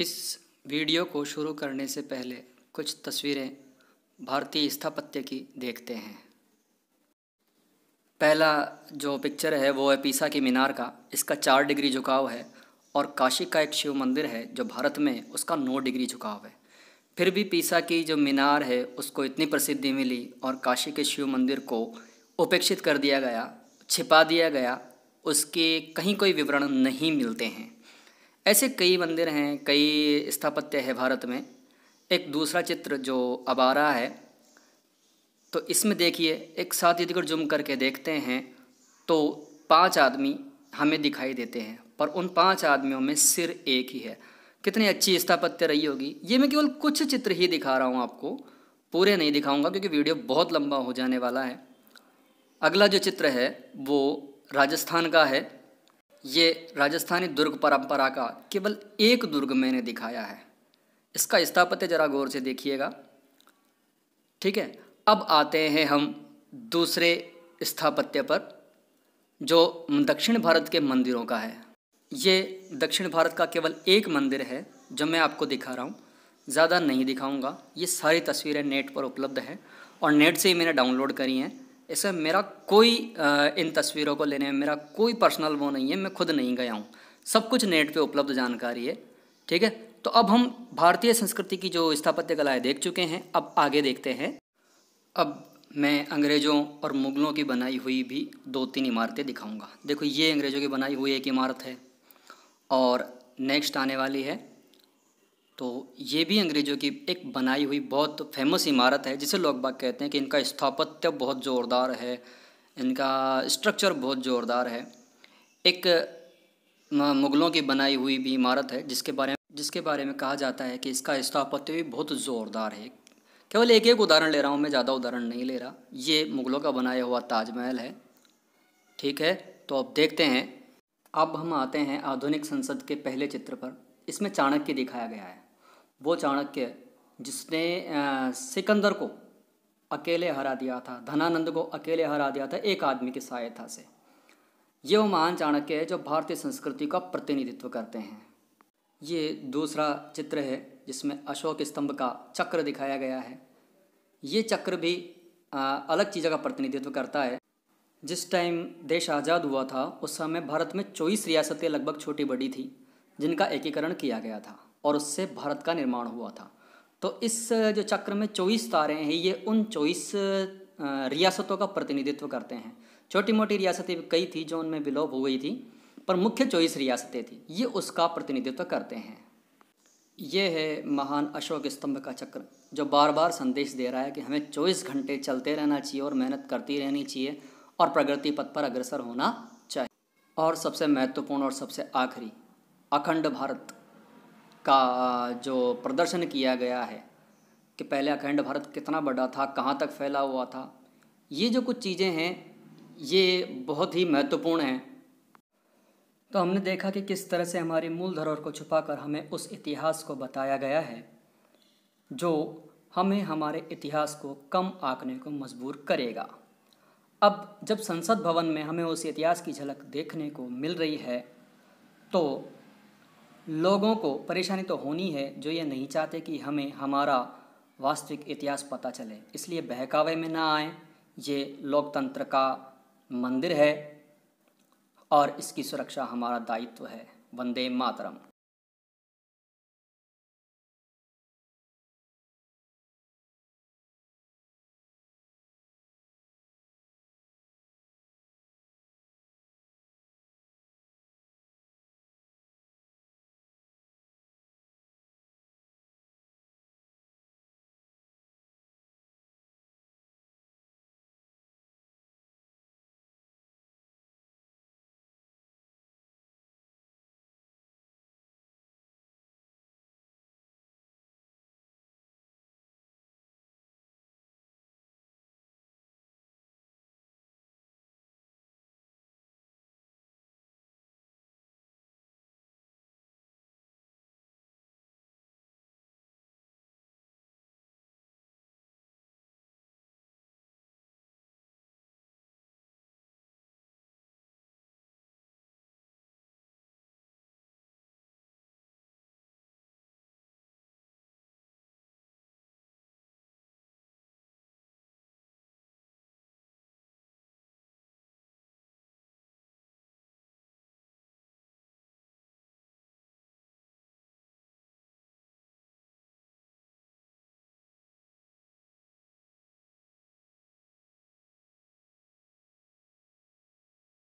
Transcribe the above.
इस वीडियो को शुरू करने से पहले कुछ तस्वीरें भारतीय स्थापत्य की देखते हैं पहला जो पिक्चर है वो है पीसा की मीनार का इसका चार डिग्री झुकाव है और काशी का एक शिव मंदिर है जो भारत में उसका नौ डिग्री झुकाव है फिर भी पीसा की जो मीनार है उसको इतनी प्रसिद्धि मिली और काशी के शिव मंदिर को उपेक्षित कर दिया गया छिपा दिया गया उसके कहीं कोई विवरण नहीं मिलते हैं ऐसे कई मंदिर हैं कई स्थापत्य है भारत में एक दूसरा चित्र जो अबारा है तो इसमें देखिए एक साथ यदि जुम करके देखते हैं तो पांच आदमी हमें दिखाई देते हैं पर उन पांच आदमियों में सिर एक ही है कितनी अच्छी स्थापत्य रही होगी ये मैं केवल कुछ चित्र ही दिखा रहा हूँ आपको पूरे नहीं दिखाऊंगा क्योंकि वीडियो बहुत लंबा हो जाने वाला है अगला जो चित्र है वो राजस्थान का है ये राजस्थानी दुर्ग परंपरा का केवल एक दुर्ग मैंने दिखाया है इसका स्थापत्य जरा गौर से देखिएगा ठीक है अब आते हैं हम दूसरे स्थापत्य पर जो दक्षिण भारत के मंदिरों का है ये दक्षिण भारत का केवल एक मंदिर है जो मैं आपको दिखा रहा हूँ ज़्यादा नहीं दिखाऊंगा ये सारी तस्वीरें नेट पर उपलब्ध हैं और नेट से ही मैंने डाउनलोड करी हैं इससे मेरा कोई इन तस्वीरों को लेने में मेरा कोई पर्सनल वो नहीं है मैं खुद नहीं गया हूँ सब कुछ नेट पे उपलब्ध जानकारी है ठीक है तो अब हम भारतीय संस्कृति की जो स्थापत्य कलाएँ देख चुके हैं अब आगे देखते हैं अब मैं अंग्रेज़ों और मुग़लों की बनाई हुई भी दो तीन इमारतें दिखाऊंगा देखो ये अंग्रेज़ों की बनाई हुई एक इमारत है और नेक्स्ट आने वाली है तो ये भी अंग्रेज़ों की एक बनाई हुई बहुत फेमस इमारत है जिसे लोग बाग कहते हैं कि इनका स्थापत्य बहुत ज़ोरदार है इनका स्ट्रक्चर बहुत ज़ोरदार है एक मुग़लों की बनाई हुई भी इमारत है जिसके बारे में जिसके बारे में कहा जाता है कि इसका स्थापत्य भी बहुत ज़ोरदार है केवल एक एक उदाहरण ले रहा हूँ मैं ज़्यादा उदाहरण नहीं ले रहा ये मुग़लों का बनाया हुआ ताजमहल है ठीक है तो अब देखते हैं अब हम आते हैं आधुनिक संसद के पहले चित्र पर इसमें चाणक्य दिखाया गया है वो चाणक्य जिसने सिकंदर को अकेले हरा दिया था धनानंद को अकेले हरा दिया था एक आदमी की सहायता से ये वो महान चाणक्य है जो भारतीय संस्कृति का प्रतिनिधित्व करते हैं ये दूसरा चित्र है जिसमें अशोक स्तंभ का चक्र दिखाया गया है ये चक्र भी अलग चीज़ का प्रतिनिधित्व करता है जिस टाइम देश आज़ाद हुआ था उस समय भारत में चौबीस रियासतें लगभग छोटी बड़ी थी जिनका एकीकरण किया गया था और उससे भारत का निर्माण हुआ था तो इस जो चक्र में चौबीस तारे हैं ये उन चौबीस रियासतों का प्रतिनिधित्व करते हैं छोटी मोटी रियासतें कई थी जो उनमें विलोप हो गई थी पर मुख्य चौबीस रियासतें थी ये उसका प्रतिनिधित्व करते हैं ये है महान अशोक स्तंभ का चक्र जो बार बार संदेश दे रहा है कि हमें चौबीस घंटे चलते रहना चाहिए और मेहनत करती रहनी चाहिए और प्रगति पथ पर अग्रसर होना चाहिए और सबसे महत्वपूर्ण और सबसे आखिरी अखंड भारत का जो प्रदर्शन किया गया है कि पहले अखंड भारत कितना बड़ा था कहाँ तक फैला हुआ था ये जो कुछ चीज़ें हैं ये बहुत ही महत्वपूर्ण हैं तो हमने देखा कि किस तरह से हमारी मूल धरोहर को छुपाकर हमें उस इतिहास को बताया गया है जो हमें हमारे इतिहास को कम आंकने को मजबूर करेगा अब जब संसद भवन में हमें उस इतिहास की झलक देखने को मिल रही है तो लोगों को परेशानी तो होनी है जो ये नहीं चाहते कि हमें हमारा वास्तविक इतिहास पता चले इसलिए बहकावे में ना आए ये लोकतंत्र का मंदिर है और इसकी सुरक्षा हमारा दायित्व है वंदे मातरम